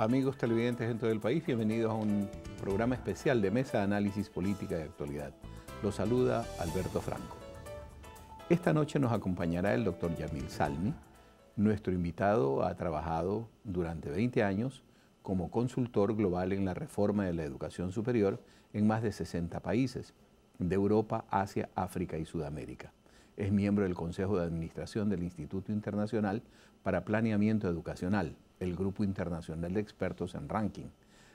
Amigos televidentes dentro del país, bienvenidos a un programa especial de Mesa de Análisis Política de Actualidad. Los saluda Alberto Franco. Esta noche nos acompañará el doctor Yamil Salmi. Nuestro invitado ha trabajado durante 20 años como consultor global en la reforma de la educación superior en más de 60 países, de Europa, Asia, África y Sudamérica. Es miembro del Consejo de Administración del Instituto Internacional para Planeamiento Educacional, el Grupo Internacional de Expertos en Ranking,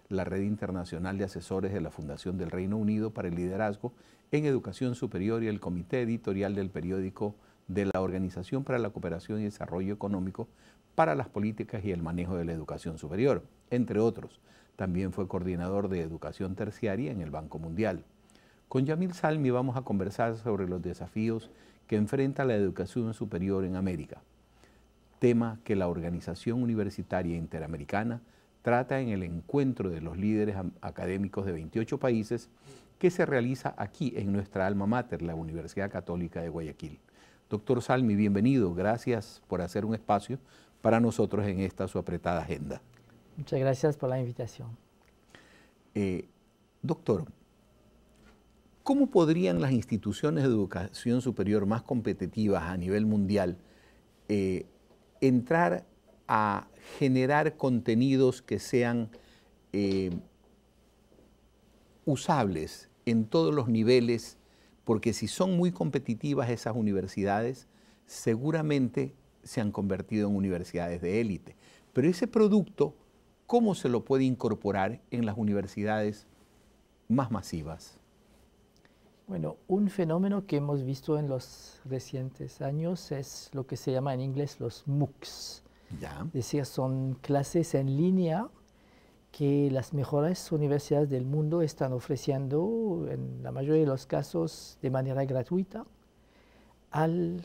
la Red Internacional de Asesores de la Fundación del Reino Unido para el Liderazgo en Educación Superior y el Comité Editorial del periódico de la Organización para la Cooperación y Desarrollo Económico para las Políticas y el Manejo de la Educación Superior, entre otros. También fue coordinador de Educación Terciaria en el Banco Mundial. Con Yamil Salmi vamos a conversar sobre los desafíos que enfrenta la educación superior en América tema que la Organización Universitaria Interamericana trata en el encuentro de los líderes académicos de 28 países que se realiza aquí en nuestra alma mater, la Universidad Católica de Guayaquil. Doctor Salmi, bienvenido. Gracias por hacer un espacio para nosotros en esta su apretada agenda. Muchas gracias por la invitación. Eh, doctor, ¿cómo podrían las instituciones de educación superior más competitivas a nivel mundial eh, entrar a generar contenidos que sean eh, usables en todos los niveles, porque si son muy competitivas esas universidades, seguramente se han convertido en universidades de élite. Pero ese producto, ¿cómo se lo puede incorporar en las universidades más masivas? Bueno, un fenómeno que hemos visto en los recientes años es lo que se llama en inglés los MOOCs. Ya. Es decir, son clases en línea que las mejores universidades del mundo están ofreciendo, en la mayoría de los casos, de manera gratuita al,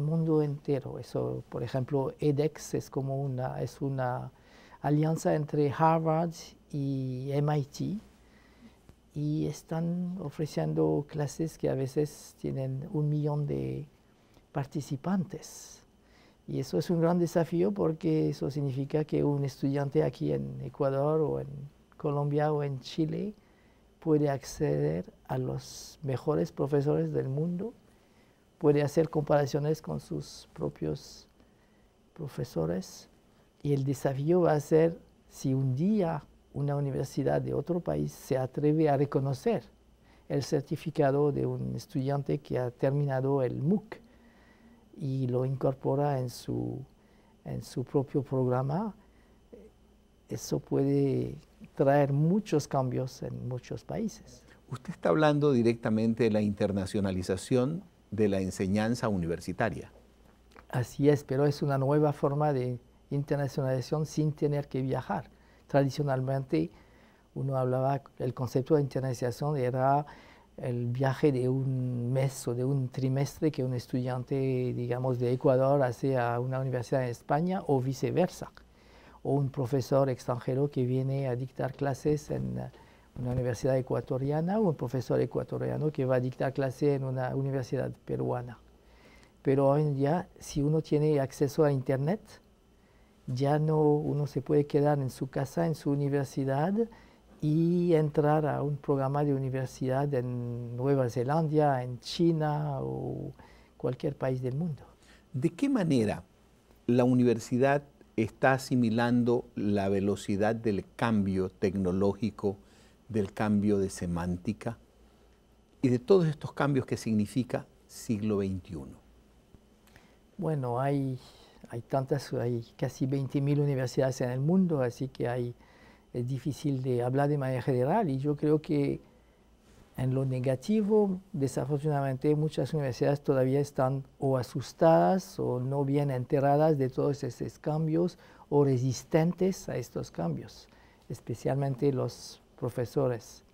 mundo entero. Eso, por ejemplo, edX es como es una alianza entre Harvard y MIT y están ofreciendo clases que a veces tienen un millón de participantes. Y eso es un gran desafío porque eso significa que un estudiante aquí en Ecuador o en Colombia o en Chile puede acceder a los mejores profesores del mundo, puede hacer comparaciones con sus propios profesores y el desafío va a ser si un día una universidad de otro país se atreve a reconocer el certificado de un estudiante que ha terminado el MOOC y lo incorpora en su, en su propio programa, eso puede traer muchos cambios en muchos países. Usted está hablando directamente de la internacionalización de la enseñanza universitaria. Así es, pero es una nueva forma de internacionalización sin tener que viajar tradicionalmente uno hablaba, el concepto de internacionalización era el viaje de un mes o de un trimestre que un estudiante, digamos, de Ecuador hace a una universidad en España o viceversa, o un profesor extranjero que viene a dictar clases en una universidad ecuatoriana o un profesor ecuatoriano que va a dictar clases en una universidad peruana. Pero hoy en día, si uno tiene acceso a Internet, ya no uno se puede quedar en su casa, en su universidad y entrar a un programa de universidad en Nueva Zelanda, en China o cualquier país del mundo. ¿De qué manera la universidad está asimilando la velocidad del cambio tecnológico, del cambio de semántica y de todos estos cambios que significa siglo XXI? Bueno, hay hay tantas, hay casi 20.000 universidades en el mundo, así que es difícil de hablar de manera general y yo creo que en lo negativo, desafortunadamente muchas universidades todavía están o asustadas o no bien enteradas de todos esos cambios o resistentes a estos cambios, especialmente los profesores.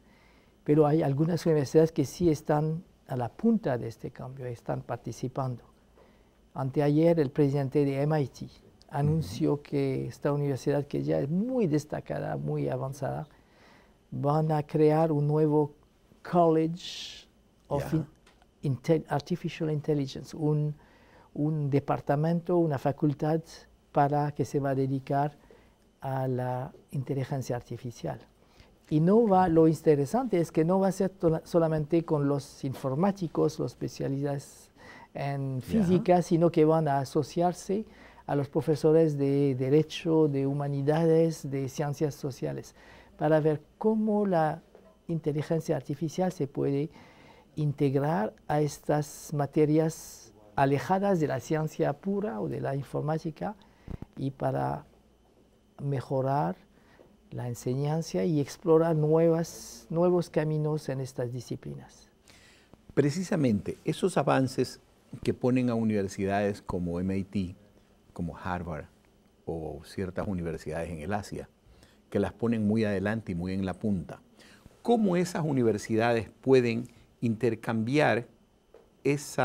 Pero hay algunas universidades que sí están a la punta de este cambio, están participando. Anteayer el presidente de MIT anunció que esta universidad, que ya es muy destacada, muy avanzada, van a crear un nuevo College of Artificial Intelligence, un, departamento, una facultad para que se va a dedicar a la inteligencia artificial. Y no va, lo interesante es que no va a ser solamente con los informáticos, los especialistas en física, sino que van a asociarse a los profesores de Derecho, de Humanidades, de Ciencias Sociales, para ver cómo la inteligencia artificial se puede integrar a estas materias alejadas de la ciencia pura o de la informática y para mejorar la enseñanza y explorar nuevas, nuevos caminos en estas disciplinas. Precisamente esos avances que ponen a universidades como MIT, como Harvard o ciertas universidades en el Asia, que las ponen muy adelante y muy en la punta. ¿Cómo esas universidades pueden intercambiar ese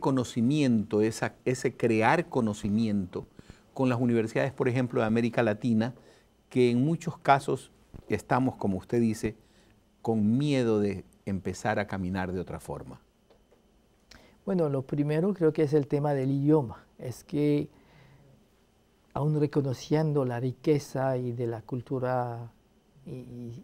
conocimiento, ese crear conocimiento con las universidades, por ejemplo, de América Latina, que en muchos casos estamos, como usted dice, con miedo de empezar a caminar de otra forma? Bueno, lo primero creo que es el tema del idioma. Es que aun reconociendo la riqueza y de la cultura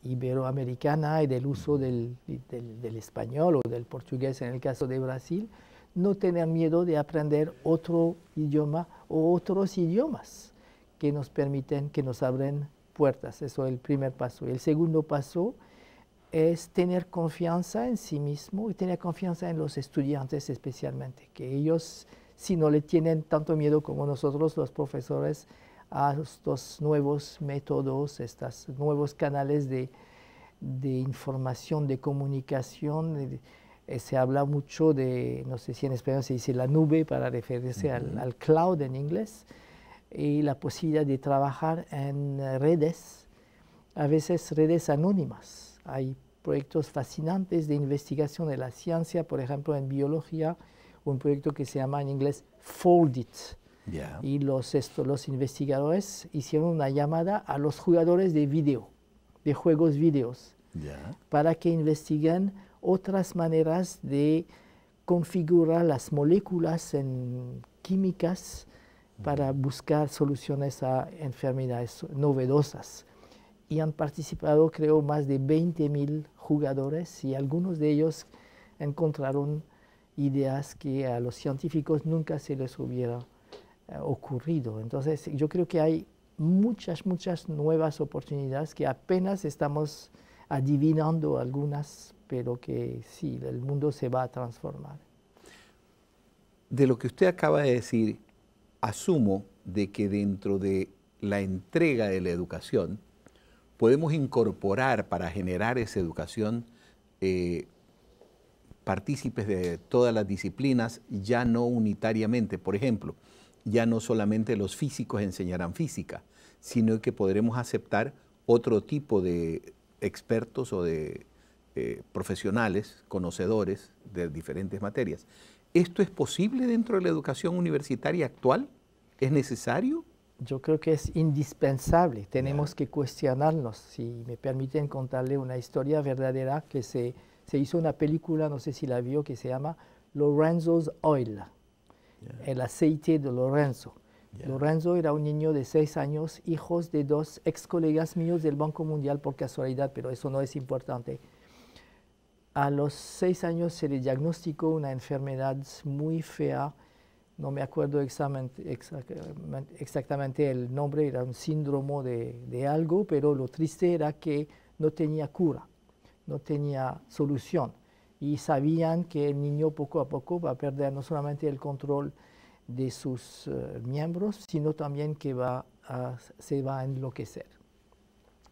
iberoamericana y del uso del, del, español o del portugués en el caso de Brasil, no tener miedo de aprender otro idioma o otros idiomas que nos permiten, que nos abren puertas. Eso es el primer paso. El segundo paso es tener confianza en sí mismo y tener confianza en los estudiantes especialmente, que ellos si no le tienen tanto miedo como nosotros los profesores a estos nuevos métodos, estos nuevos canales de, información, de comunicación. Eh, se habla mucho de, no sé si en español se dice la nube para referirse al, cloud en inglés, y la posibilidad de trabajar en redes, a veces redes anónimas hay proyectos fascinantes de investigación de la ciencia, por ejemplo, en biología, un proyecto que se llama en inglés Foldit. Y los, investigadores hicieron una llamada a los jugadores de video, de juegos videos, para que investiguen otras maneras de configurar las moléculas en químicas para mm. buscar soluciones a enfermedades novedosas y han participado creo más de 20.000 jugadores y algunos de ellos encontraron ideas que a los científicos nunca se les hubiera eh, ocurrido. Entonces yo creo que hay muchas, muchas nuevas oportunidades que apenas estamos adivinando algunas, pero que sí, el mundo se va a transformar. De lo que usted acaba de decir, asumo de que dentro de la entrega de la educación, podemos incorporar para generar esa educación eh, partícipes de todas las disciplinas, ya no unitariamente. Por ejemplo, ya no solamente los físicos enseñarán física, sino que podremos aceptar otro tipo de expertos o de eh, profesionales, conocedores de diferentes materias. ¿Esto es posible dentro de la educación universitaria actual? ¿Es necesario? yo creo que es indispensable. Tenemos que cuestionarnos. Si me permiten contarle una historia verdadera que se, se hizo una película, no sé si la vio, que se llama Lorenzo's Oil, el aceite de Lorenzo. Lorenzo era un niño de seis años, hijos de dos ex colegas míos del Banco Mundial por casualidad, pero eso no es importante. A los seis años se le diagnosticó una enfermedad muy fea no me acuerdo exactamente, el nombre, era un síndrome de, algo, pero lo triste era que no tenía cura, no tenía solución. Y sabían que el niño poco a poco va a perder no solamente el control de sus eh, miembros, sino también que va se va a enloquecer.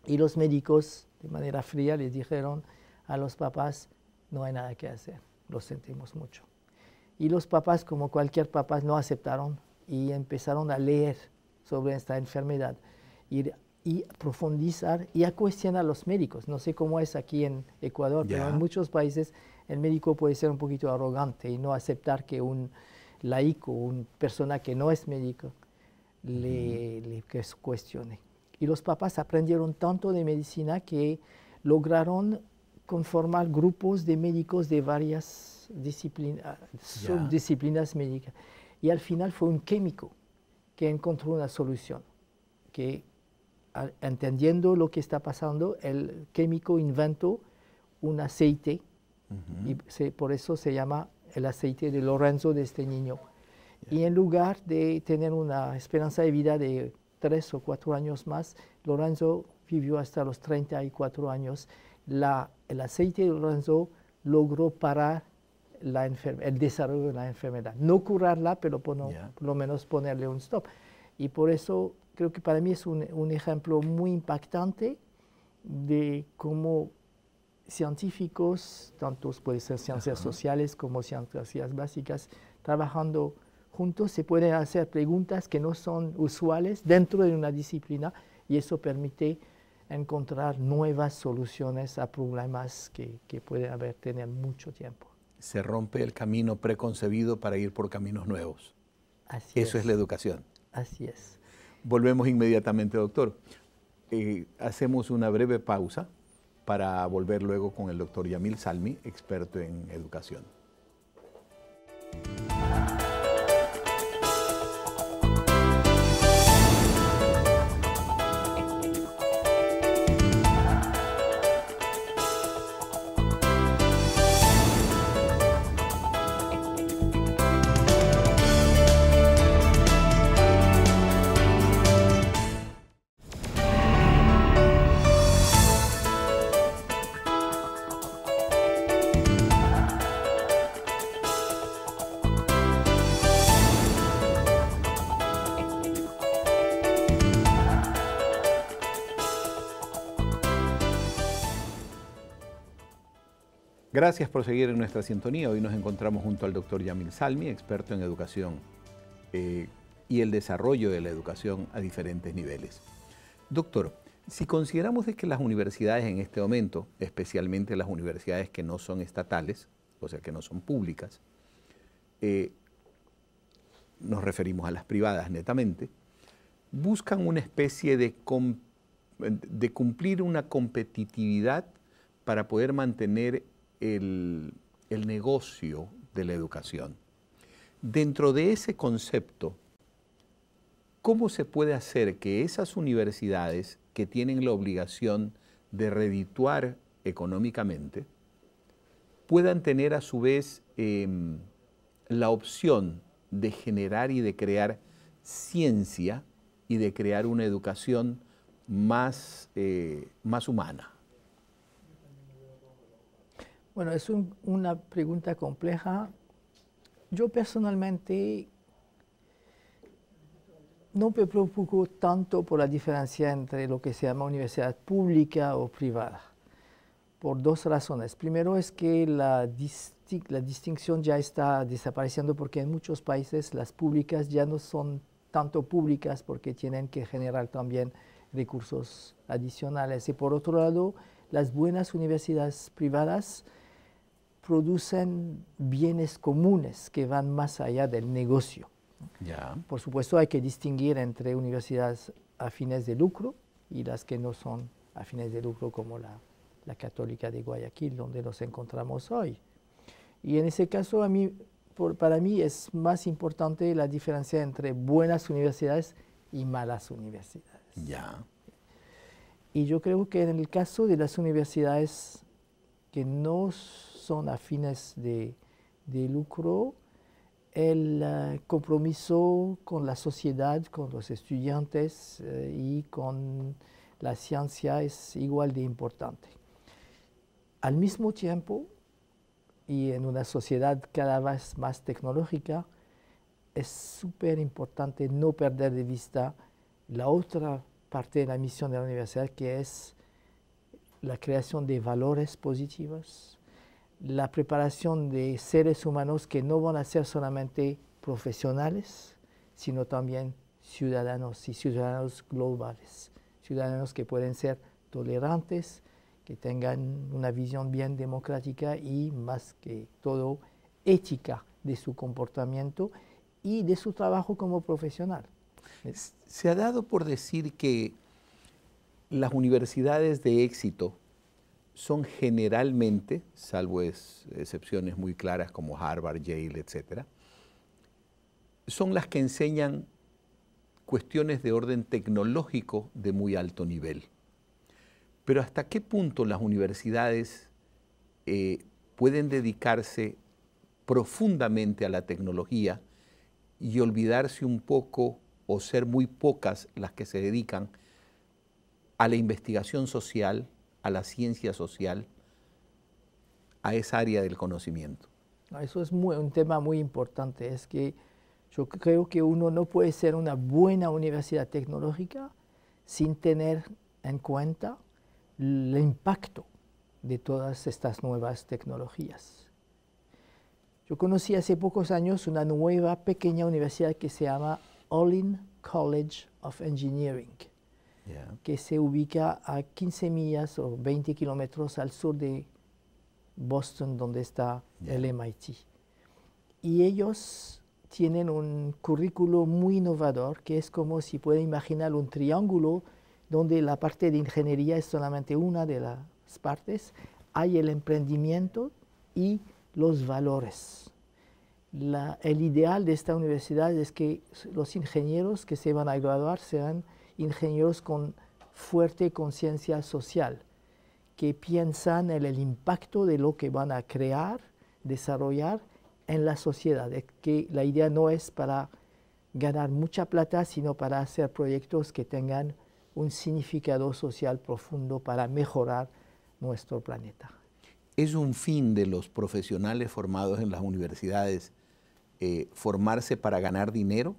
Y los médicos, de manera fría, les dijeron a los papás, no hay nada que hacer, lo sentimos mucho. Y los papás, como cualquier papá, no aceptaron y empezaron a leer sobre esta enfermedad y, y profundizar y a cuestionar a los médicos. No sé cómo es aquí en Ecuador, pero en muchos países el médico puede ser un poquito arrogante y no aceptar que un laico, una persona que no es médico, le, le cuestione. Y los papás aprendieron tanto de medicina que lograron conformar grupos de médicos de varias disciplina, subdisciplinas médicas. Y al final fue un químico que encontró una solución, que entendiendo lo que está pasando, el químico inventó un aceite y por eso se llama el aceite de Lorenzo de este niño. Y en lugar de tener una esperanza de vida de tres o cuatro años más, Lorenzo vivió hasta los 34 años. La, el aceite de Lorenzo logró parar el desarrollo de la enfermedad. No curarla, pero por, por, lo menos ponerle un stop. Y por eso creo que para mí es un, ejemplo muy impactante de cómo científicos, tantos pueden ser ciencias sociales como ciencias básicas, trabajando juntos se pueden hacer preguntas que no son usuales dentro de una disciplina y eso permite encontrar nuevas soluciones a problemas que, que pueden haber tenido mucho tiempo se rompe el camino preconcebido para ir por caminos nuevos. Así Eso es. la educación. Así es. Volvemos inmediatamente, doctor. Eh, hacemos una breve pausa para volver luego con el doctor Yamil Salmi, experto en educación. Gracias por seguir en nuestra sintonía. Hoy nos encontramos junto al doctor Yamil Salmi, experto en educación eh, y el desarrollo de la educación a diferentes niveles. Doctor, si consideramos que las universidades en este momento, especialmente las universidades que no son estatales, o sea, que no son públicas, eh, nos referimos a las privadas netamente, buscan una especie de, de cumplir una competitividad para poder mantener el, negocio de la educación. Dentro de ese concepto, ¿cómo se puede hacer que esas universidades que tienen la obligación de redituar económicamente puedan tener a su vez em, la opción de generar y de crear ciencia y de crear una educación más, eh, más humana? Bueno, es una pregunta compleja. Yo personalmente no me preocupo tanto por la diferencia entre lo que se llama universidad pública o privada, por dos razones. Primero es que la distinción ya está desapareciendo porque en muchos países las públicas ya no son tanto públicas porque tienen que generar también recursos adicionales. Y por otro lado, las buenas universidades privadas producen bienes comunes que van más allá del negocio. Por supuesto, hay que distinguir entre universidades a fines de lucro y las que no son a fines de lucro, como la, Católica de Guayaquil, donde nos encontramos hoy. Y en ese caso, a mí, por, para mí es más importante la diferencia entre buenas universidades y malas universidades. Y yo creo que en el caso de las universidades que no son a fines de, lucro, el eh, compromiso con la sociedad, con los estudiantes eh, y con la ciencia es igual de importante. Al mismo tiempo, y en una sociedad cada vez más tecnológica, es súper importante no perder de vista la otra parte de la misión de la universidad, que es la creación de valores positivos, la preparación de seres humanos que no van a ser solamente profesionales, sino también ciudadanos y ciudadanos globales, ciudadanos que pueden ser tolerantes, que tengan una visión bien democrática y más que todo ética de su comportamiento y de su trabajo como profesional. Se ha dado por decir que las universidades de éxito son generalmente, salvo excepciones muy claras como Harvard, Yale, etc., son las que enseñan cuestiones de orden tecnológico de muy alto nivel. Pero ¿hasta qué punto las universidades eh, pueden dedicarse profundamente a la tecnología y olvidarse un poco o ser muy pocas las que se dedican a la investigación social, a la ciencia social, a esa área del conocimiento? Ah, eso es un tema muy importante. Es que yo creo que uno no puede ser una buena universidad tecnológica sin tener en cuenta el impacto de todas estas nuevas tecnologías. Yo conocí hace pocos años una nueva pequeña universidad que se llama Olin College of Engineering que se ubica a 15 millas o 20 kilómetros al sur de Boston, donde está el MIT. Y ellos tienen un currículo muy innovador, que es como si puede imaginar un triángulo donde la parte de ingeniería es solamente una de las partes, hay el emprendimiento y los valores. el ideal de esta universidad es que los ingenieros que se van a graduar sean ingenieros con fuerte conciencia social, que piensan en el impacto de lo que van a crear, desarrollar en la sociedad, que la idea no es para ganar mucha plata, sino para hacer proyectos que tengan un significado social profundo para mejorar nuestro planeta. ¿Es un fin de los profesionales formados en las universidades eh, formarse para ganar dinero?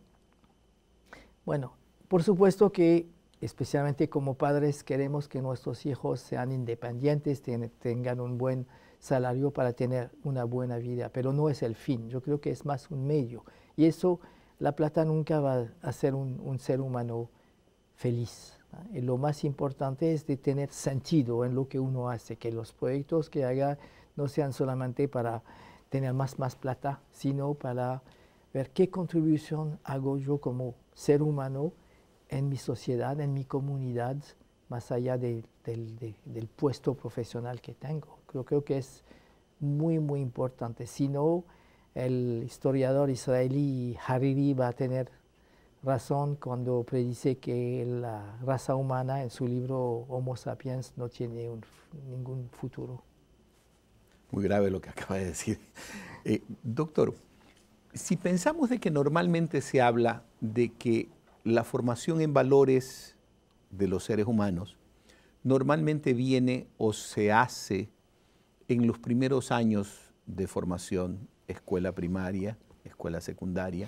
Bueno, por supuesto que especialmente como padres queremos que nuestros hijos sean independientes, tengan un buen salario para tener una buena vida, pero no es el fin, yo creo que es más un medio. Y eso, la plata nunca va a hacer un, ser humano feliz. lo más importante es de tener sentido en lo que uno hace, que los proyectos que haga no sean solamente para tener más, más plata, sino para ver qué contribución hago yo como ser humano en mi sociedad, en mi comunidad, más allá del, puesto profesional que tengo. Creo, creo que es muy, muy importante. Si no, el historiador israelí Hariri va a tener razón cuando predice que la raza humana en su libro Homo sapiens no tiene ningún futuro. Muy grave lo que acaba de decir. Eh, doctor, si pensamos de que normalmente se habla de que la formación en valores de los seres humanos normalmente viene o se hace en los primeros años de formación, escuela primaria, escuela secundaria.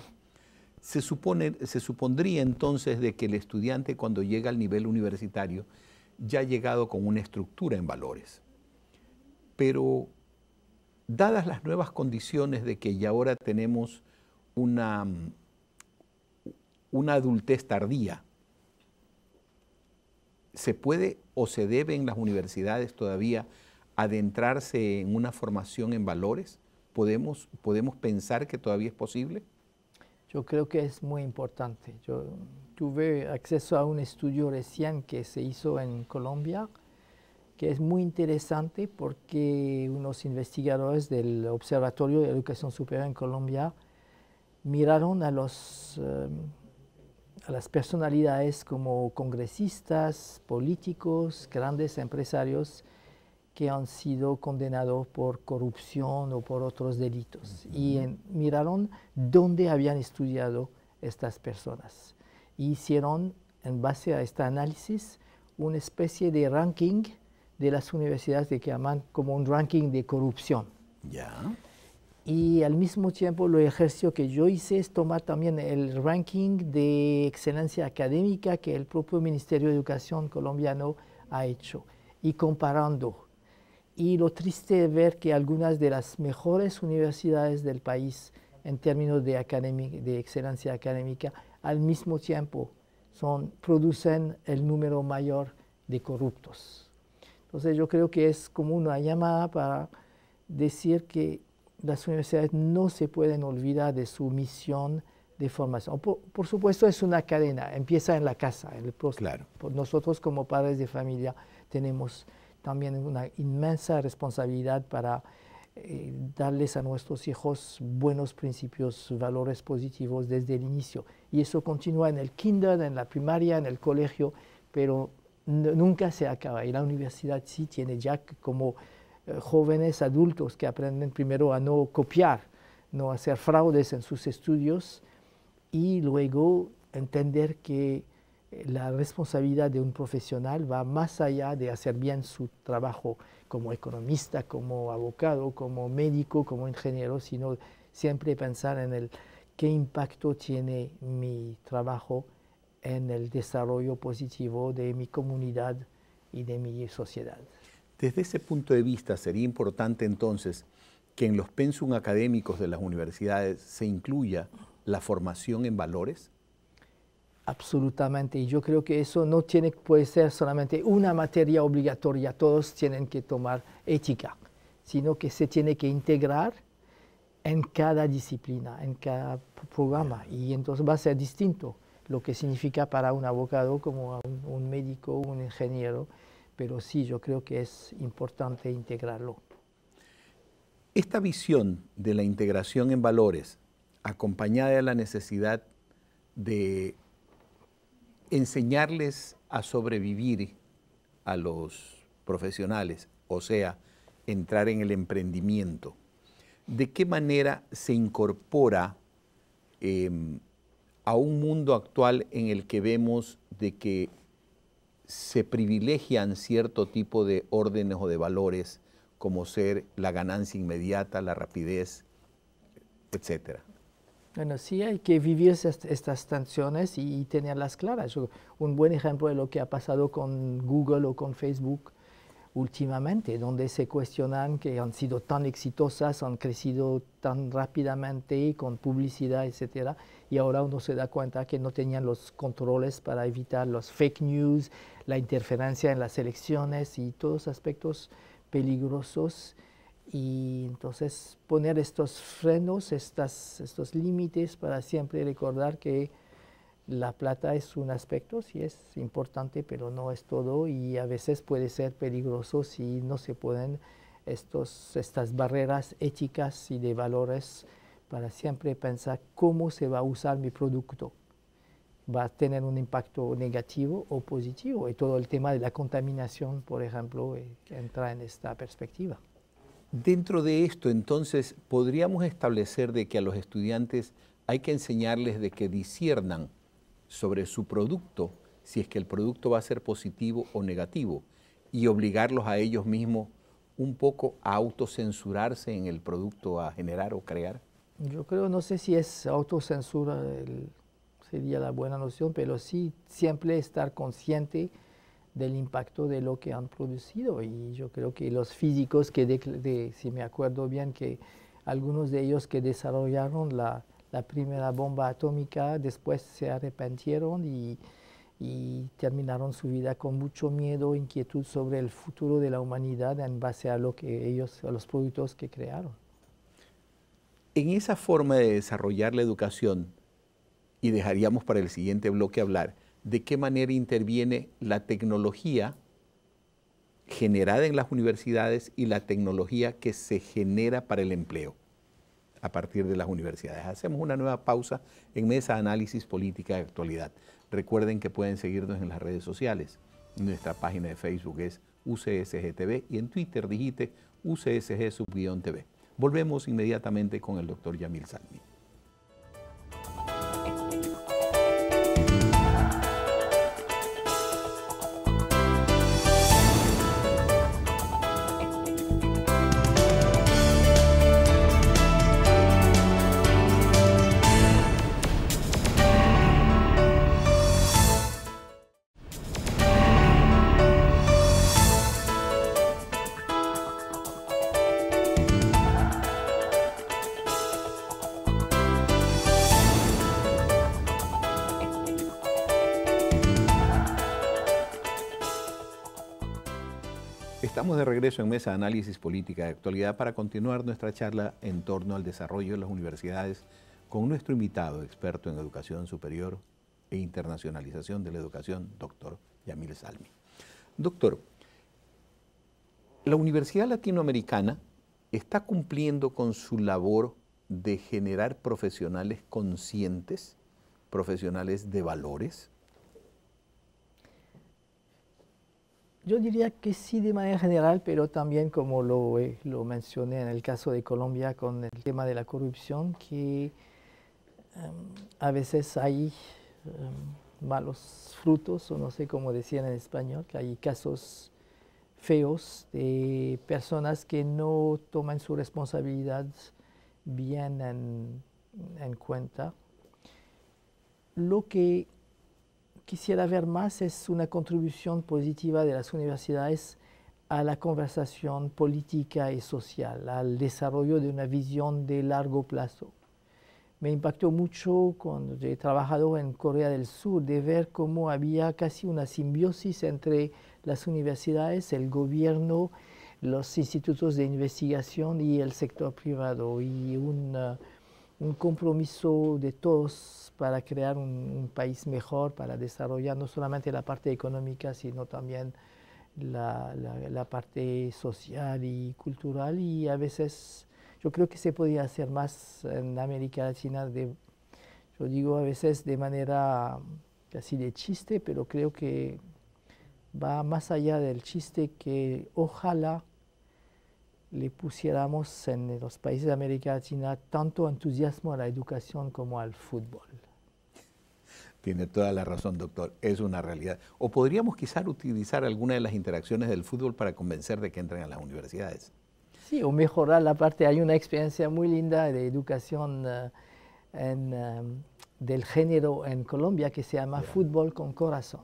Se, supone, se supondría entonces de que el estudiante cuando llega al nivel universitario ya ha llegado con una estructura en valores. Pero dadas las nuevas condiciones de que ya ahora tenemos una una adultez tardía. ¿Se puede o se debe en las universidades todavía adentrarse en una formación en valores? ¿Podemos, podemos pensar que todavía es posible? Yo creo que es muy importante. Yo tuve acceso a un estudio recién que se hizo en Colombia, que es muy interesante porque unos investigadores del Observatorio de Educación Superior en Colombia miraron a los... Eh, a las personalidades como congresistas, políticos, grandes empresarios que han sido condenados por corrupción o por otros delitos. Y miraron dónde habían estudiado estas personas. E hicieron, en base a este análisis, una especie de ranking de las universidades de que llaman como un ranking de corrupción. Ya y al mismo tiempo lo ejercicio que yo hice es tomar también el ranking de excelencia académica que el propio Ministerio de Educación colombiano ha hecho y comparando. Y lo triste es ver que algunas de las mejores universidades del país en términos de, de excelencia académica al mismo tiempo son, producen el número mayor de corruptos. Entonces yo creo que es como una llamada para decir que las universidades no se pueden olvidar de su misión de formación. Por, supuesto, es una cadena, empieza en la casa. En el Nosotros como padres de familia tenemos también una inmensa responsabilidad para eh, darles a nuestros hijos buenos principios, valores positivos desde el inicio. Y eso continúa en el kinder, en la primaria, en el colegio, pero nunca se acaba. Y la universidad sí tiene ya como eh, jóvenes adultos que aprenden primero a no copiar, no hacer fraudes en sus estudios y luego entender que eh, la responsabilidad de un profesional va más allá de hacer bien su trabajo como economista, como abogado, como médico, como ingeniero, sino siempre pensar en el qué impacto tiene mi trabajo en el desarrollo positivo de mi comunidad y de mi sociedad. Desde ese punto de vista, sería importante entonces que en los pensum académicos de las universidades se incluya la formación en valores? Absolutamente, y yo creo que eso no tiene, puede ser solamente una materia obligatoria, todos tienen que tomar ética, sino que se tiene que integrar en cada disciplina, en cada programa, y entonces va a ser distinto lo que significa para un abogado como un médico, un ingeniero, pero sí yo creo que es importante integrarlo. Esta visión de la integración en valores, acompañada de la necesidad de enseñarles a sobrevivir a los profesionales, o sea, entrar en el emprendimiento, ¿de qué manera se incorpora em, a un mundo actual en el que vemos de que se privilegian cierto tipo de órdenes o de valores, como ser la ganancia inmediata, la rapidez, etcétera. Bueno, sí hay que vivir estas tensiones y, tenerlas claras. Un buen ejemplo de lo que ha pasado con Google o con Facebook últimamente, donde se cuestionan que han sido tan exitosas, han crecido tan rápidamente con publicidad, etcétera, y ahora uno se da cuenta que no tenían los controles para evitar los fake news, la interferencia en las elecciones y todos aspectos peligrosos. Y entonces poner estos frenos, estas, estos límites para siempre recordar que la plata es un aspecto, sí es importante, pero no es todo y a veces puede ser peligroso si no se pueden estas barreras éticas y de valores para siempre pensar cómo se va a usar mi producto. ¿Va a tener un impacto negativo o positivo? Y todo el tema de la contaminación, por ejemplo, eh, entra en esta perspectiva. Dentro de esto, entonces, podríamos establecer de que a los estudiantes hay que enseñarles de que disiernan sobre su producto, si es que el producto va a ser positivo o negativo, y obligarlos a ellos mismos un poco a autocensurarse en el producto a generar o crear? Yo creo, no sé si es autocensura sería la buena noción, pero sí siempre estar consciente del impacto de lo que han producido. Y yo creo que los físicos que, si me acuerdo bien, que algunos de ellos que desarrollaron la, la primera bomba atómica, después se arrepintieron y, terminaron su vida con mucho miedo, inquietud sobre el futuro de la humanidad en base a lo que ellos, a los productos que crearon. En esa forma de desarrollar la educación, y dejaríamos para el siguiente bloque hablar, de qué manera interviene la tecnología generada en las universidades y la tecnología que se genera para el empleo a partir de las universidades. Hacemos una nueva pausa en Mesa Análisis Política de Actualidad. Recuerden que pueden seguirnos en las redes sociales. Nuestra página de Facebook es UCSGTV y en Twitter digite UCSG-TV. Volvemos inmediatamente con el doctor Yamil Salmi. de regreso en Mesa de Análisis Política de Actualidad para continuar nuestra charla en torno al desarrollo de las universidades con nuestro invitado, experto en educación superior e internacionalización de la educación, doctor Yamil Salmi. Doctor, la Universidad Latinoamericana está cumpliendo con su labor de generar profesionales conscientes, profesionales de valores, Yo diría que sí de manera general, pero también como lo, eh, lo mencioné en el caso de Colombia con el tema de la corrupción, que em, a veces hay em, malos frutos, o no sé cómo decían en español, que hay casos feos de personas que no toman su responsabilidad bien en, en cuenta. Lo que quisiera ver más es una contribución positiva de las universidades a la conversación política y social, al desarrollo de una visión de largo plazo. Me impactó mucho cuando he trabajado en Corea del Sur de ver cómo había casi una simbiosis entre las universidades, el gobierno, los institutos de investigación y el sector privado y un un compromiso de todos para crear un, país mejor, para desarrollar no solamente la parte económica, sino también la, parte social y cultural. Y a veces yo creo que se podía hacer más en América Latina, yo digo a veces de manera casi de chiste, pero creo que va más allá del chiste que ojalá le pusiéramos en los países de América Latina tanto entusiasmo a la educación como al fútbol. Tiene toda la razón, doctor. Es una realidad. O podríamos quizás utilizar alguna de las interacciones del fútbol para convencer de que entren a las universidades. Sí, o mejorar la parte. Hay una experiencia muy linda de educación eh, eh, del género en Colombia que se llama Fútbol con Corazón.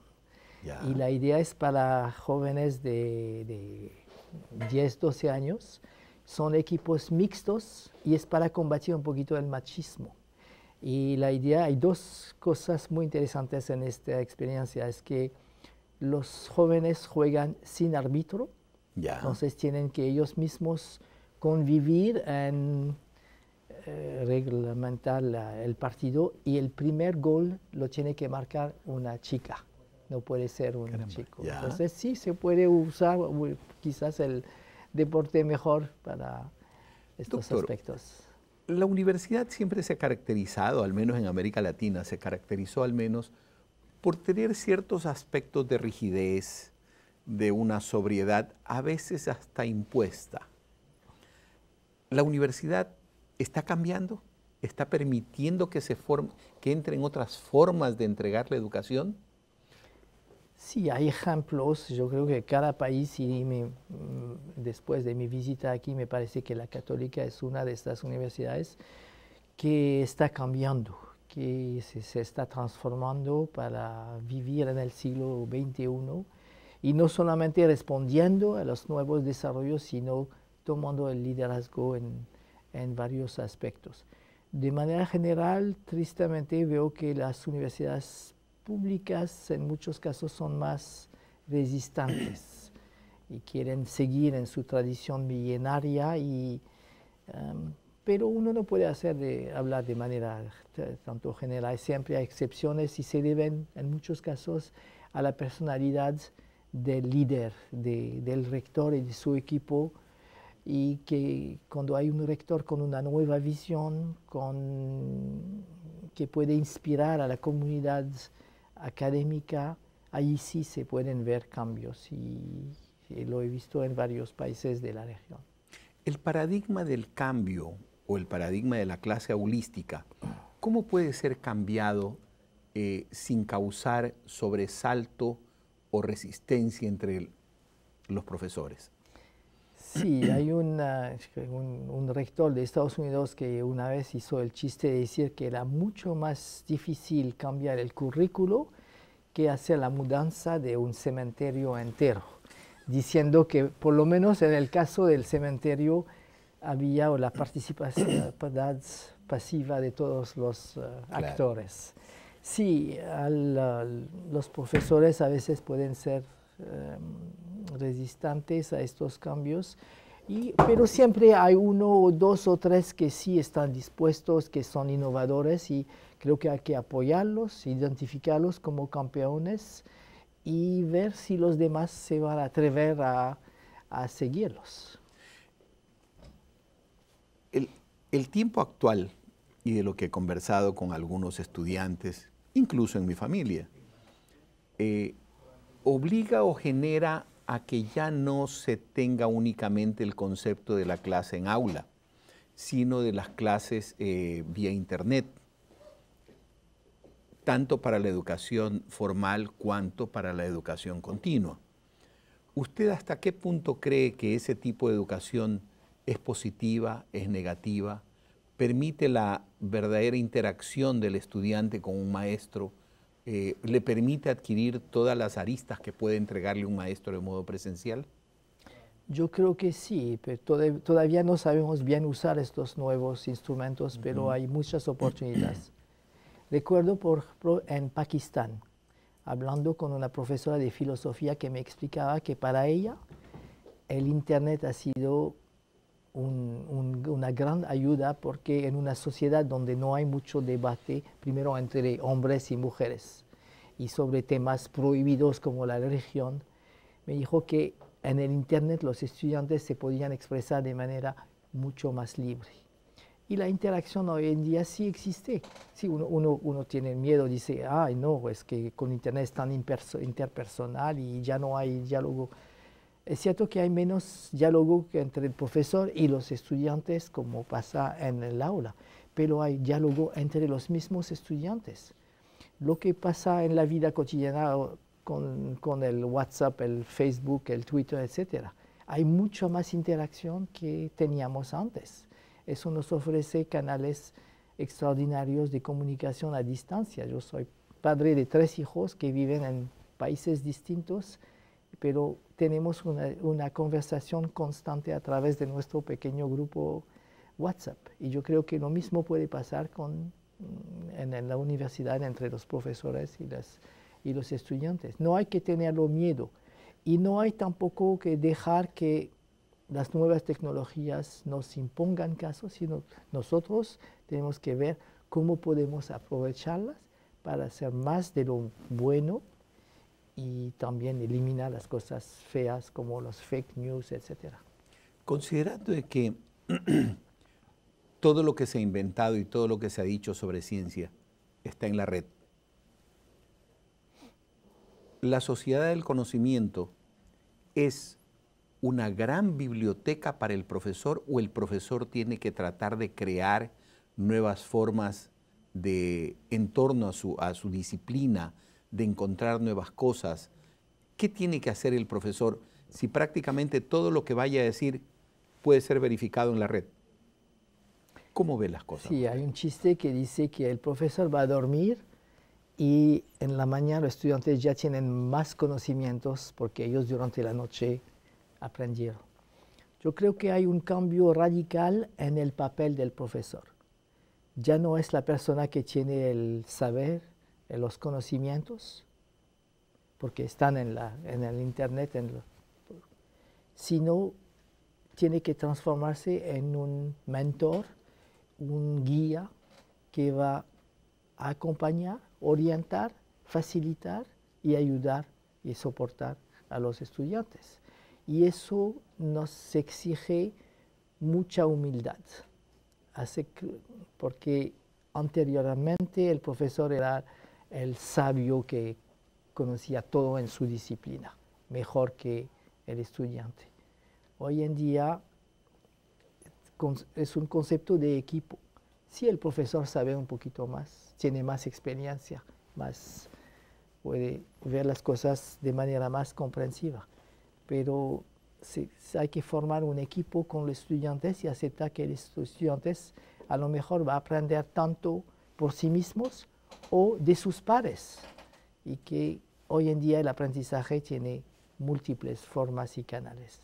Y la idea es para jóvenes de 10, 12 años, son equipos mixtos y es para combatir un poquito el machismo. Y la idea, hay dos cosas muy interesantes en esta experiencia, es que los jóvenes juegan sin árbitro, entonces tienen que ellos mismos convivir en eh, reglamentar el partido y el primer gol lo tiene que marcar una chica no puede ser un chico. Entonces sí se puede usar quizás el deporte mejor para estos aspectos. La universidad siempre se ha caracterizado, al menos en América Latina, se caracterizó al menos por tener ciertos aspectos de rigidez, de una sobriedad, a veces hasta impuesta. ¿La universidad está cambiando? ¿Está permitiendo que se forme, que entren otras formas de entregar la educación? Sí, hay ejemplos. Yo creo que cada país, y mm, después de mi visita aquí, me parece que la católica es una de estas universidades que está cambiando, que se, está transformando para vivir en el siglo XXI y no solamente respondiendo a los nuevos desarrollos, sino tomando el liderazgo en, en varios aspectos. De manera general, tristemente veo que las universidades públicas en muchos casos son más resistentes y quieren seguir en su tradición millenaria y em, pero uno no puede hacer de, hablar de manera tanto general, siempre hay excepciones y se deben en muchos casos a la personalidad del líder, de, del rector y de su equipo, y que cuando hay un rector con una nueva visión, con, que puede inspirar a la comunidad académica, ahí sí se pueden ver cambios y, lo he visto en varios países de la región. El paradigma del cambio o el paradigma de la clase holística, ¿cómo puede ser cambiado eh, sin causar sobresalto o resistencia entre los profesores? Sí, hay un, rector de Estados Unidos que una vez hizo el chiste de decir que era mucho más difícil cambiar el currículo que hacer la mudanza de un cementerio entero, diciendo que por lo menos en el caso del cementerio había la participación pasiva de todos los eh, actores. Sí, los profesores a veces pueden ser Em, resistentes a estos cambios. Y, pero siempre hay uno o dos o tres que sí están dispuestos, que son innovadores y creo que hay que apoyarlos, identificarlos como campeones y ver si los demás se van a atrever a, a seguirlos. El, el tiempo actual y de lo que he conversado con algunos estudiantes, incluso en mi familia, eh, obliga o genera a que ya no se tenga únicamente el concepto de la clase en aula, sino de las clases eh, vía Internet, tanto para la educación formal cuanto para la educación continua. ¿Usted hasta qué punto cree que ese tipo de educación es positiva, es negativa? ¿Permite la verdadera interacción del estudiante con un maestro? Eh, le permite adquirir todas las aristas que puede entregarle un maestro de modo presencial? Yo creo que sí, pero todavía no sabemos bien usar estos nuevos instrumentos, pero hay muchas oportunidades. Recuerdo, por ejemplo, en Pakistán, hablando con una profesora de filosofía que me explicaba que para ella el Internet ha sido una gran ayuda porque en una sociedad donde no hay mucho debate, primero entre hombres y mujeres, y sobre temas prohibidos como la religión, me dijo que en el Internet los estudiantes se podían expresar de manera mucho más libre. Y la interacción hoy en día sí existe. Si uno, uno, uno, tiene miedo, dice, ay, no, es que con Internet es tan interpersonal y ya no hay diálogo es cierto que hay menos diálogo entre el profesor y los estudiantes como pasa en el aula, pero hay diálogo entre los mismos estudiantes. Lo que pasa en la vida cotidiana con, el WhatsApp, el Facebook, el Twitter, etc. Hay mucha más interacción que teníamos antes. Eso nos ofrece canales extraordinarios de comunicación a distancia. Yo soy padre de tres hijos que viven en países distintos pero tenemos una, conversación constante a través de nuestro pequeño grupo WhatsApp. Y yo creo que lo mismo puede pasar con, mm, en, la universidad entre los profesores y, y los estudiantes. No hay que tenerlo miedo y no hay tampoco que dejar que las nuevas tecnologías nos impongan casos, sino nosotros tenemos que ver cómo podemos aprovecharlas para hacer más de lo bueno y también elimina las cosas feas como los fake news, etc. Considerando que todo lo que se ha inventado y todo lo que se ha dicho sobre ciencia está en la red, la sociedad del conocimiento es una gran biblioteca para el profesor o el profesor tiene que tratar de crear nuevas formas de torno a su, a su disciplina, de encontrar nuevas cosas. ¿Qué tiene que hacer el profesor si prácticamente todo lo que vaya a decir puede ser verificado en la red? ¿Cómo ve las cosas? Sí, hay un chiste que dice que el profesor va a dormir y en la mañana los estudiantes ya tienen más conocimientos porque ellos durante la noche aprendieron. Yo creo que hay un cambio radical en el papel del profesor. Ya no es la persona que tiene el saber, en los conocimientos, porque están en, la, en el Internet, en sino tiene que transformarse en un mentor, un guía que va a acompañar, orientar, facilitar y ayudar y soportar a los estudiantes. Y eso nos exige mucha humildad, porque anteriormente el profesor era el sabio que conocía todo en su disciplina, mejor que el estudiante. Hoy en día es un concepto de equipo. Si el profesor sabe un poquito más, tiene más experiencia, más puede ver las cosas de manera más comprensiva. Pero hay que formar un equipo con los estudiantes y aceptar que los estudiantes a lo mejor va a aprender tanto por sí mismos o de sus pares, y que hoy en día el aprendizaje tiene múltiples formas y canales.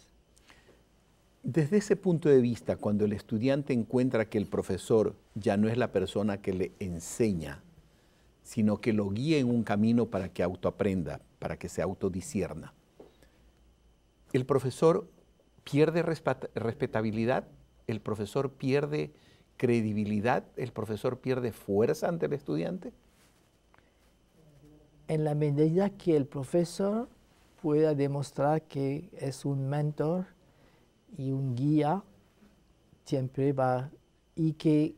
Desde ese punto de vista, cuando el estudiante encuentra que el profesor ya no es la persona que le enseña, sino que lo guía en un camino para que autoaprenda, para que se autodisierna, el profesor pierde respetabilidad, el profesor pierde credibilidad, el profesor pierde fuerza ante el estudiante en la medida que el profesor pueda demostrar que es un mentor y un guía, siempre va, y que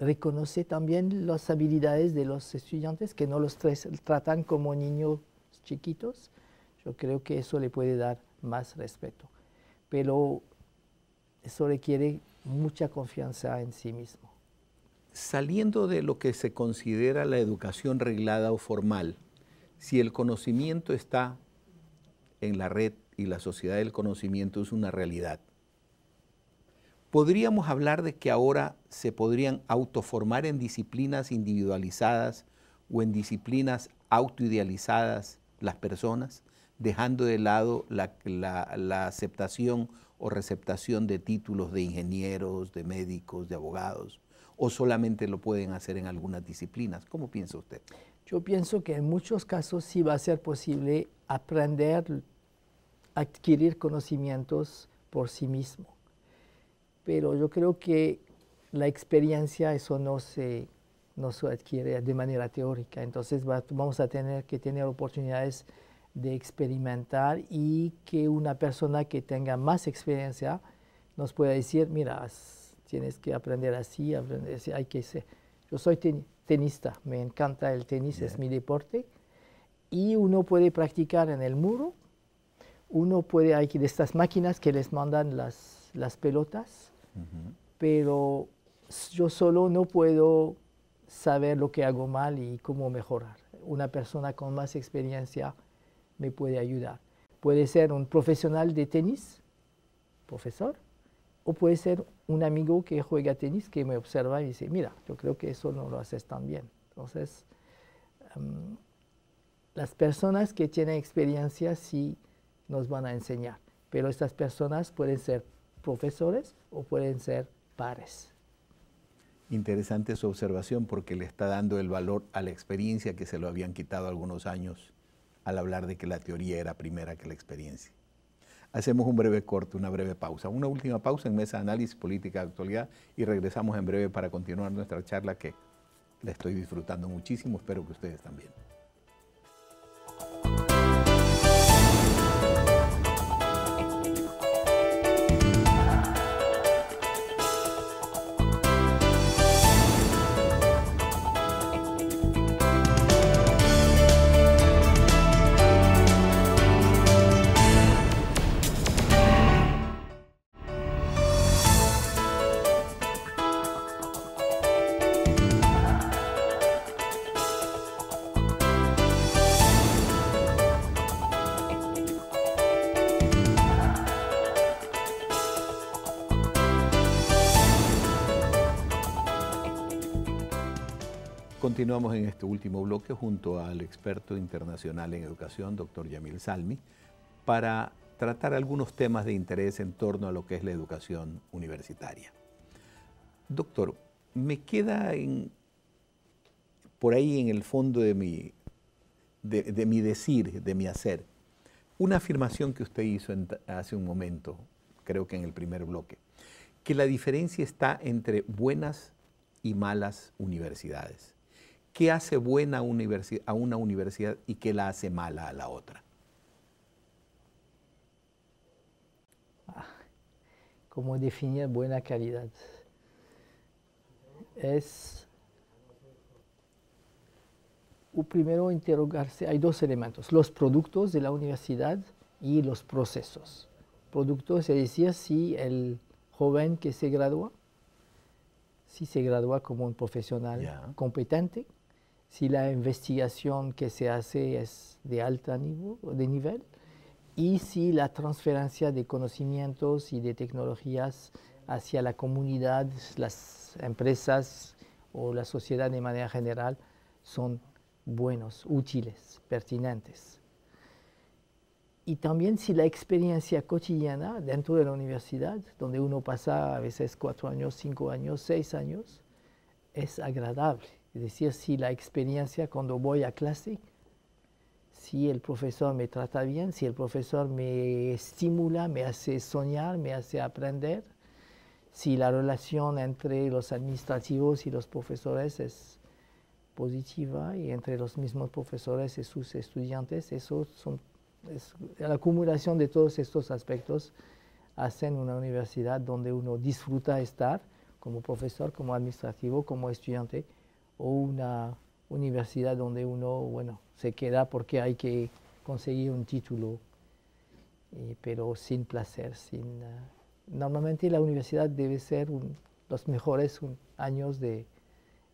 reconoce también las habilidades de los estudiantes, que no los tratan como niños chiquitos, yo creo que eso le puede dar más respeto. Pero eso requiere mucha confianza en sí mismo saliendo de lo que se considera la educación reglada o formal, si el conocimiento está en la red y la sociedad del conocimiento es una realidad, podríamos hablar de que ahora se podrían autoformar en disciplinas individualizadas o en disciplinas autoidealizadas las personas, dejando de lado la, aceptación o receptación de títulos de ingenieros, de médicos, de abogados o solamente lo pueden hacer en algunas disciplinas? ¿Cómo piensa usted? Yo pienso que en muchos casos sí va a ser posible aprender, adquirir conocimientos por sí mismo. Pero yo creo que la experiencia, eso no se, no se adquiere de manera teórica. Entonces vamos a tener que tener oportunidades de experimentar y que una persona que tenga más experiencia nos pueda decir, mira, tienes que aprender así, aprender hay que ser. Yo soy tenista, me encanta el tenis, es mi deporte, y uno puede practicar en el muro, uno puede, hay que de estas máquinas que les mandan las, las pelotas, pero yo solo no puedo saber lo que hago mal y cómo mejorar. Una persona con más experiencia me puede ayudar. Puede ser un profesional de tenis, profesor, o puede ser un amigo que juega tenis que me observa y dice, mira, yo creo que eso no lo haces tan bien. Entonces, em, las personas que tienen experiencia sí nos van a enseñar, pero estas personas pueden ser profesores o pueden ser pares. Interesante su observación porque le está dando el valor a la experiencia que se lo habían quitado algunos años al hablar de que la teoría era primera que la experiencia. Hacemos un breve corte, una breve pausa, una última pausa en Mesa de Análisis Política de Actualidad y regresamos en breve para continuar nuestra charla que la estoy disfrutando muchísimo, espero que ustedes también. Vamos en este último bloque junto al experto internacional en educación, doctor Yamil Salmi, para tratar algunos temas de interés en torno a lo que es la educación universitaria. Doctor, me queda por ahí en el fondo de mi, decir, de mi hacer, una afirmación que usted hizo hace un momento, creo que en el primer bloque, que la diferencia está entre buenas y malas universidades qué hace buena a una universidad y qué la hace mala a la otra. Ah, ¿Cómo definir buena calidad? Es primero interrogarse, hay dos elementos, los productos de la universidad y los procesos. Productos se decía, si el joven que se gradúa, si se gradúa como un profesional competente, si la investigación que se hace es de alto nivel, de nivel y si la transferencia de conocimientos y de tecnologías hacia la comunidad, las empresas o la sociedad de manera general son buenos, útiles, pertinentes. Y también si la experiencia cotidiana dentro de la universidad, donde uno pasa a veces cuatro años, cinco años, seis años, es agradable es decir, si la experiencia cuando voy a clase, si el profesor me trata bien, si el profesor me estimula, me hace soñar, me hace aprender, si la relación entre los administrativos y los profesores es positiva y entre los mismos profesores y sus estudiantes, son, la acumulación de todos estos aspectos hacen una universidad donde uno disfruta estar como profesor, como administrativo, como estudiante, o una universidad donde uno, bueno, se queda porque hay que conseguir un título, eh, pero sin placer, sin... Ah, normalmente la universidad debe ser los mejores años de,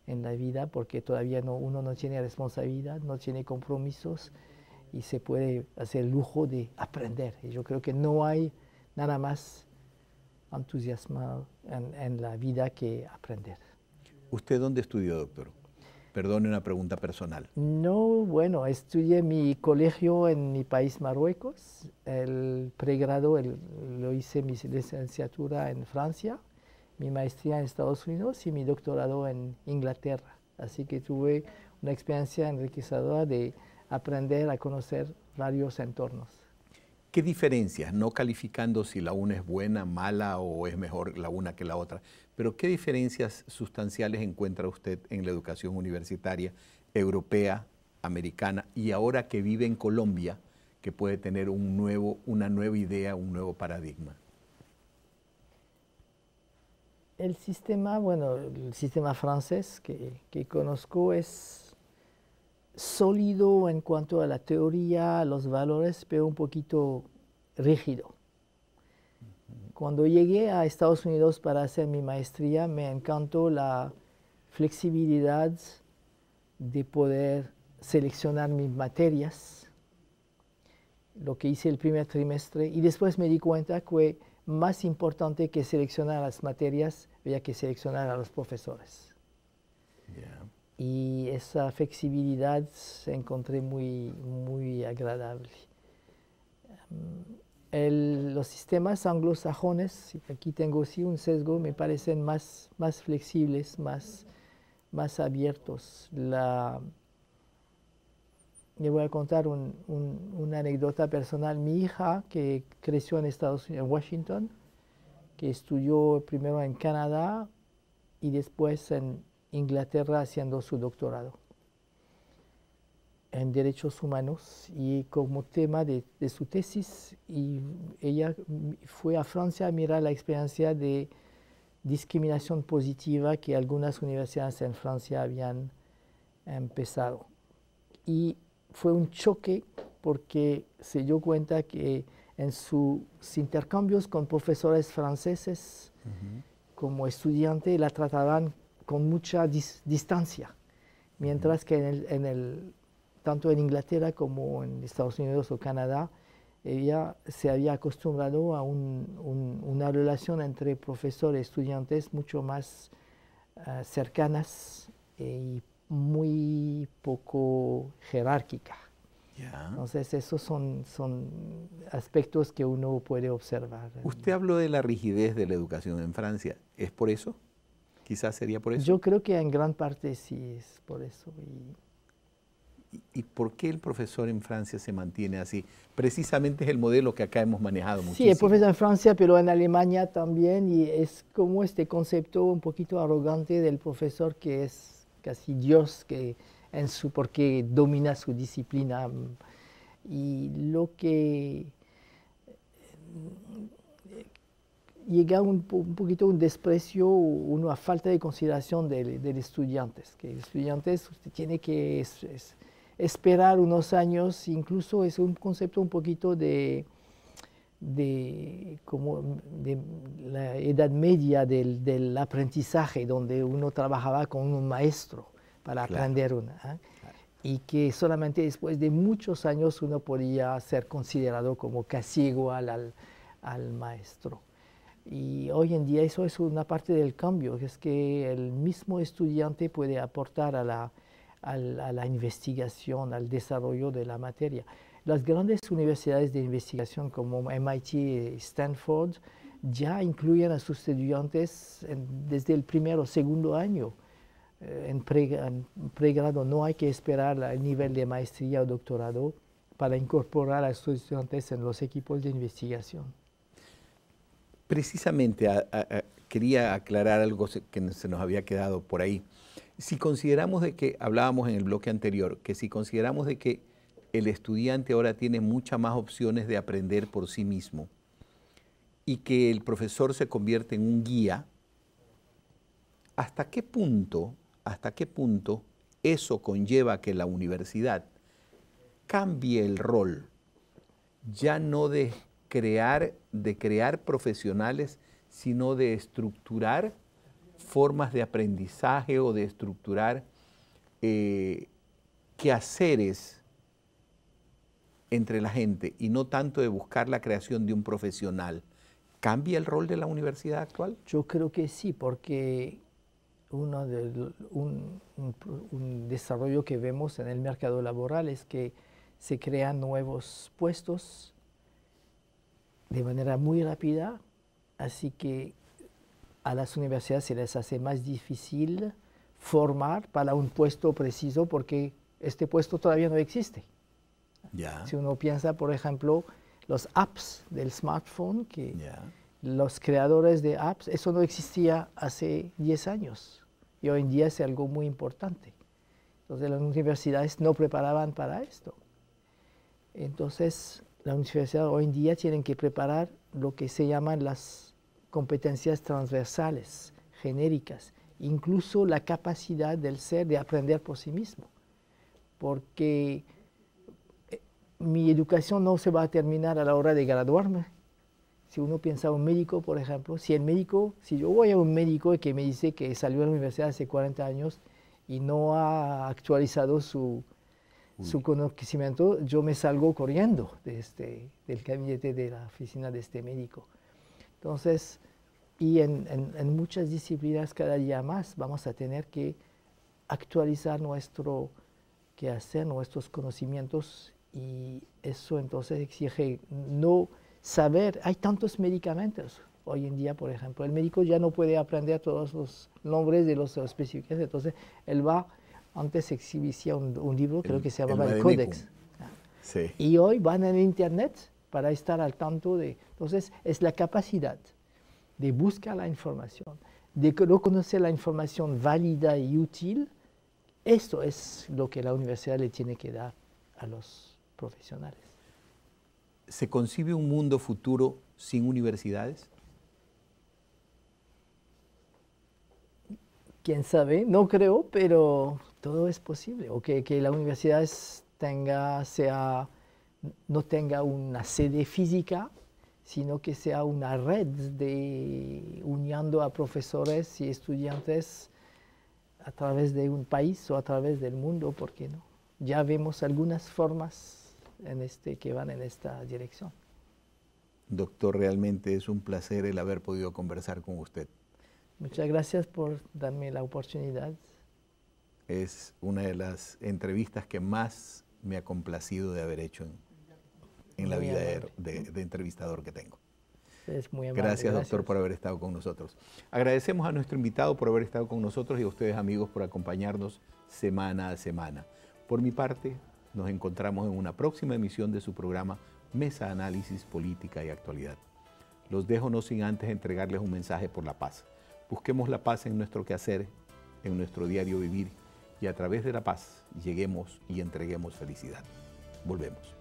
en la vida porque todavía no, uno no tiene responsabilidad, no tiene compromisos y se puede hacer lujo de aprender. yo creo que no hay nada más entusiasmado en, en la vida que aprender. ¿Usted dónde estudió, doctor? Perdone una pregunta personal. No, bueno, estudié mi colegio en mi país, Marruecos. El pregrado lo hice mi licenciatura en Francia, mi maestría en Estados Unidos y mi doctorado en Inglaterra. Así que tuve una experiencia enriquecedora de aprender a conocer varios entornos. ¿Qué diferencias, no calificando si la una es buena, mala o es mejor la una que la otra, pero ¿qué diferencias sustanciales encuentra usted en la educación universitaria europea, americana y ahora que vive en Colombia, que puede tener una nueva idea, un nuevo paradigma? El sistema, bueno, el sistema francés que, que conozco es sólido en cuanto a la teoría, a los valores, pero un poquito rígido. Cuando llegué a Estados Unidos para hacer mi maestría, me encantó la flexibilidad de poder seleccionar mis materias, lo que hice el primer trimestre, y después me di cuenta que más importante que seleccionar las materias, había que seleccionar a los profesores. Y esa flexibilidad se encontré muy, muy agradable los sistemas anglosajones, aquí tengo sí un sesgo, me parecen más, más flexibles, más, más abiertos. La, le voy a contar una anécdota personal. Mi hija, que creció en Estados Unidos, en Washington, que estudió primero en Canadá y después en Inglaterra haciendo su doctorado en derechos humanos y como tema de, su tesis y ella fue a Francia a mirar la experiencia de discriminación positiva que algunas universidades en Francia habían empezado. Y fue un choque porque se dio cuenta que en sus intercambios con profesores franceses, como estudiante, la trataban con mucha distancia, mientras que en el tanto en Inglaterra como en Estados Unidos o Canadá, ella se había acostumbrado a una relación entre profesor y estudiantes mucho más ah, cercanas eh, y muy poco jerárquica. Entonces, esos son, son aspectos que uno puede observar. Usted habló de la rigidez de la educación en Francia. ¿Es por eso? Quizás sería por eso. Yo creo que en gran parte sí es por eso. Y ¿Y por qué el profesor en Francia se mantiene así? Precisamente es el modelo que acá hemos manejado Sí, el profesor en Francia, pero en Alemania también, y es como este concepto un poquito arrogante del profesor que es casi Dios, que en su, porque domina su disciplina. Y lo que eh, llega un, poquito un desprecio, una falta de consideración del, estudiante, que el estudiante tiene que esperar unos años, incluso es un concepto un poquito de, como de la edad media del, aprendizaje, donde uno trabajaba con un maestro para aprender una. ¿ah? Y que solamente después de muchos años uno podía ser considerado como casi igual al, al maestro. Y hoy en día eso es una parte del cambio, es que el mismo estudiante puede aportar a la, a la investigación, al desarrollo de la materia. Las grandes universidades de investigación como MIT y Stanford ya incluyen a sus estudiantes desde el primer o segundo año. Eh, en, pregrado no hay que esperar el nivel de maestría o doctorado para incorporar a sus estudiantes en los equipos de investigación. Precisamente quería aclarar algo que se nos había quedado por ahí. Si consideramos de que, hablábamos en el bloque anterior, que si consideramos de que el estudiante ahora tiene muchas más opciones de aprender por sí mismo y que el profesor se convierte en un guía, ¿hasta qué punto, hasta qué punto eso conlleva que la universidad cambie el rol, ya no de crear, de crear profesionales, sino de estructurar formas de aprendizaje o de estructurar eh, quehaceres entre la gente y no tanto de buscar la creación de un profesional. ¿Cambia el rol de la universidad actual? Yo creo que sí, porque uno un, desarrollo que vemos en el mercado laboral es que se crean nuevos puestos de manera muy rápida, así que a las universidades se les hace más difícil formar para un puesto preciso porque este puesto todavía no existe. Si uno piensa, por ejemplo, los apps del smartphone, que los creadores de apps, eso no existía hace 10 años y hoy en día es algo muy importante. Entonces las universidades no preparaban para esto. Entonces las universidades hoy en día tienen que preparar lo que se llaman las competencias transversales, genéricas, incluso la capacidad del ser de aprender por sí mismo, porque eh, mi educación no se va a terminar a la hora de graduarme. Si uno piensa un médico, por ejemplo, si el médico, si yo voy a un médico que me dice que salió de la universidad hace 40 años y no ha actualizado su, conocimiento, yo me salgo corriendo de este, del gabinete de la oficina de este médico. Entonces, y en, muchas disciplinas cada día más vamos a tener que actualizar nuestro hacer, nuestros conocimientos y eso entonces exige no saber, hay tantos medicamentos hoy en día, por ejemplo, el médico ya no puede aprender todos los nombres de los específicos, entonces él va, antes exhibía un, libro, creo que se llamaba el, el Códex. Y hoy van en Internet para estar al tanto de entonces, es la capacidad de buscar la información, de reconocer la información válida y útil. Esto es lo que la universidad le tiene que dar a los profesionales. ¿Se concibe un mundo futuro sin universidades? quién sabe, no creo, pero todo es posible. O que, la universidad tenga, sea, no tenga una sede física, sino que sea una red de uniendo a profesores y estudiantes a través de un país o a través del mundo, ¿por qué no? Ya vemos algunas formas en este, que van en esta dirección. Doctor, realmente es un placer el haber podido conversar con usted. Muchas gracias por darme la oportunidad. Es una de las entrevistas que más me ha complacido de haber hecho en la vida de, entrevistador que tengo. Es muy amable. gracias, doctor, por haber estado con nosotros. Agradecemos a nuestro invitado por haber estado con nosotros y a ustedes, amigos, por acompañarnos semana a semana. Por mi parte, nos encontramos en una próxima emisión de su programa Mesa Análisis Política y Actualidad. Los dejo no sin antes entregarles un mensaje por la paz. Busquemos la paz en nuestro quehacer, en nuestro diario vivir y a través de la paz lleguemos y entreguemos felicidad. Volvemos.